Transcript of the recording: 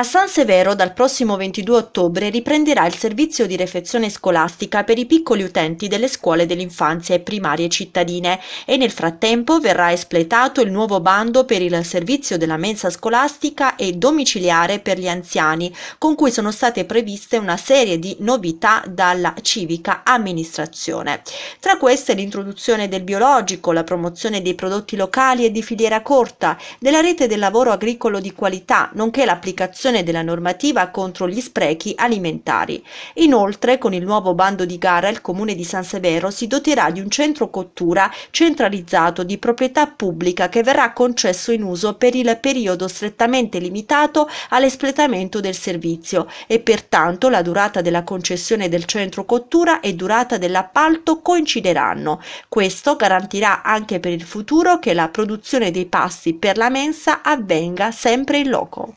A San Severo dal prossimo 22 ottobre riprenderà il servizio di refezione scolastica per i piccoli utenti delle scuole dell'infanzia e primarie cittadine e nel frattempo verrà espletato il nuovo bando per il servizio della mensa scolastica e domiciliare per gli anziani, con cui sono state previste una serie di novità dalla civica amministrazione. Tra queste l'introduzione del biologico, la promozione dei prodotti locali e di filiera corta, della rete del lavoro agricolo di qualità, nonché l'applicazione l'applicazione della normativa contro gli sprechi alimentari. Inoltre, con il nuovo bando di gara, il Comune di San Severo si doterà di un centro cottura centralizzato di proprietà pubblica che verrà concesso in uso per il periodo strettamente limitato all'espletamento del servizio e pertanto la durata della concessione del centro cottura e durata dell'appalto coincideranno. Questo garantirà anche per il futuro che la produzione dei pasti per la mensa avvenga sempre in loco.